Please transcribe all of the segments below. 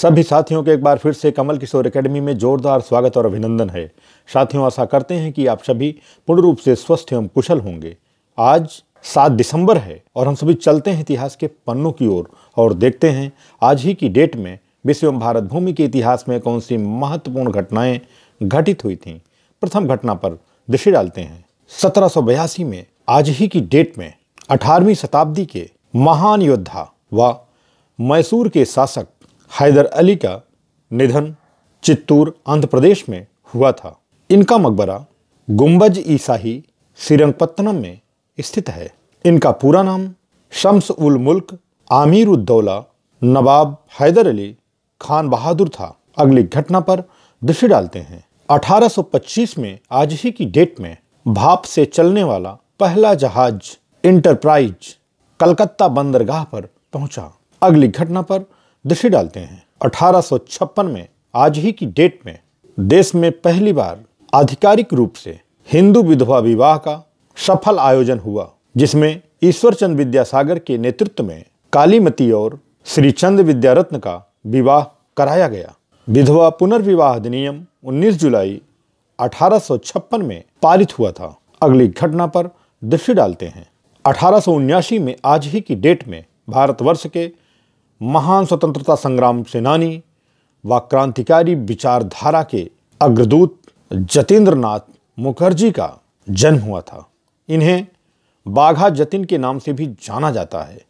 सभी साथियों के एक बार फिर से कमल किशोर एकेडमी में जोरदार स्वागत और अभिनंदन है साथियों आशा करते हैं कि आप सभी पूर्ण रूप से स्वस्थ एवं कुशल होंगे आज सात दिसंबर है और हम सभी चलते हैं इतिहास के पन्नों की ओर और, और देखते हैं आज ही की डेट में विश्व एवं भारत भूमि के इतिहास में कौन सी महत्वपूर्ण घटनाएं घटित हुई थी प्रथम घटना पर दृष्टि डालते हैं सत्रह में आज ही की डेट में अठारहवीं शताब्दी के महान योद्धा व मैसूर के शासक हैदर अली का निधन चित्तूर आंध्र प्रदेश में हुआ था इनका मकबरा गुम्बज ईसाही श्रीरंगपत्तनम में स्थित है इनका पूरा नाम शम्स उल मुल्क आमिर उद्दौला नवाब हैदर अली खान बहादुर था अगली घटना पर दृष्टि डालते हैं 1825 में आज ही की डेट में भाप से चलने वाला पहला जहाज इंटरप्राइज कलकत्ता बंदरगाह पर पहुंचा अगली घटना पर दृष्टि डालते हैं अठारह में आज ही की डेट में देश में पहली बार आधिकारिक रूप से हिंदू विधवा विवाह का सफल आयोजन हुआ जिसमें ईश्वरचंद विद्यासागर के नेतृत्व में कालीमती और श्री चंद विद्यारत्न का विवाह कराया गया विधवा पुनर्विवाह अधिनियम 19 जुलाई 1856 में पारित हुआ था अगली घटना पर दृष्टि डालते हैं अठारह में आज ही की डेट में भारतवर्ष के महान स्वतंत्रता संग्राम सेनानी व क्रांतिकारी विचारधारा के अग्रदूत जतेंद्र नाथ मुखर्जी का जन्म हुआ था इन्हें बाघा जतिन के नाम से भी जाना जाता है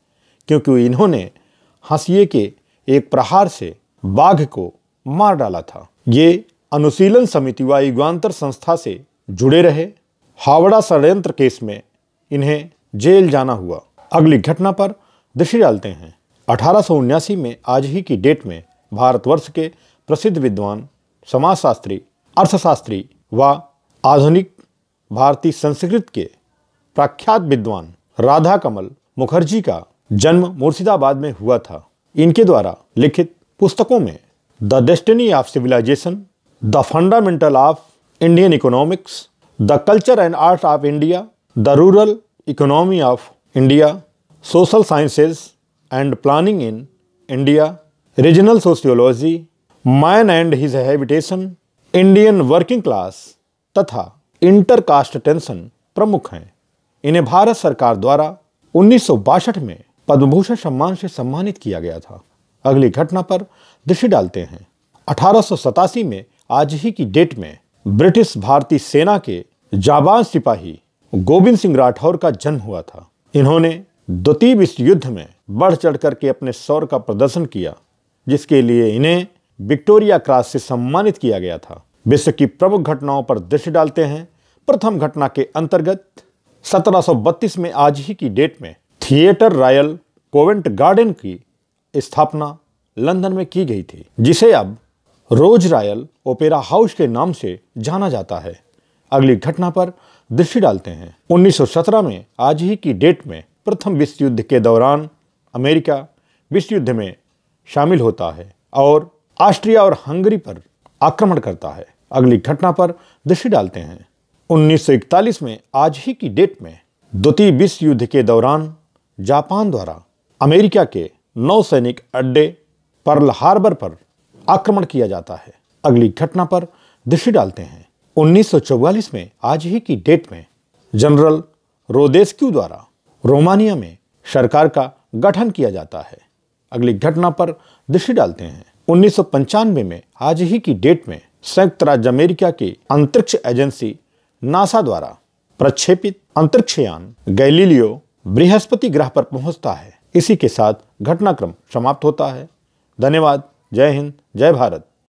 क्योंकि इन्होंने हंसिए के एक प्रहार से बाघ को मार डाला था ये अनुशीलन समिति व युगान्तर संस्था से जुड़े रहे हावड़ा षडयंत्र केस में इन्हें जेल जाना हुआ अगली घटना पर दृष्टि डालते हैं अठारह में आज ही की डेट में भारतवर्ष के प्रसिद्ध विद्वान समाजशास्त्री अर्थशास्त्री व आधुनिक भारतीय संस्कृत के प्रख्यात विद्वान राधा कमल मुखर्जी का जन्म मुर्शिदाबाद में हुआ था इनके द्वारा लिखित पुस्तकों में the destiny of civilization the fundamental of Indian economics the culture and art of India the rural economy of India social sciences and planning in India regional sociology man and his habitation Indian working class तथा intercaste tension प्रमुख हैं इन्हें भारत सरकार द्वारा उन्नीस में पद्मभूषण सम्मान से सम्मानित किया गया था अगली घटना पर दृष्टि डालते हैं अठारह में आज ही की डेट में ब्रिटिश भारतीय सेना के जाबान सिपाही गोविंद सिंह राठौर का जन्म हुआ था इन्होंने द्वितीय विश्व युद्ध में बढ़ चढ़ करके अपने शौर्य का प्रदर्शन किया जिसके लिए इन्हें विक्टोरिया क्रॉस से सम्मानित किया गया था विश्व की प्रमुख घटनाओं पर दृष्टि डालते हैं प्रथम घटना के अंतर्गत 1732 में आज ही की डेट में थिएटर रॉयल कोवेंट गार्डन की स्थापना लंदन में की गई थी जिसे अब रोज रॉयल ओपेरा हाउस के नाम से जाना जाता है अगली घटना पर दृष्टि डालते हैं 1917 में आज ही की डेट में प्रथम विश्व युद्ध के दौरान अमेरिका विश्व युद्ध में शामिल होता है और ऑस्ट्रिया और हंगरी पर आक्रमण करता है अगली घटना पर दृष्टि डालते हैं 1941 में आज ही की डेट में द्वितीय विश्व युद्ध के दौरान जापान द्वारा अमेरिका के नौसैनिक अड्डे पर्ल हार्बर पर आक्रमण किया जाता है अगली घटना पर दृष्टि डालते हैं 1944 में आज ही की डेट में जनरल रोदेस्क्यू द्वारा रोमानिया में सरकार का गठन किया जाता है अगली घटना पर दृष्टि डालते हैं उन्नीस में आज ही की डेट में संयुक्त राज्य अमेरिका की अंतरिक्ष एजेंसी नासा द्वारा प्रक्षेपित अंतरिक्षयान गैलीलियो बृहस्पति ग्रह पर पहुंचता है इसी के साथ घटनाक्रम समाप्त होता है धन्यवाद जय हिंद जय भारत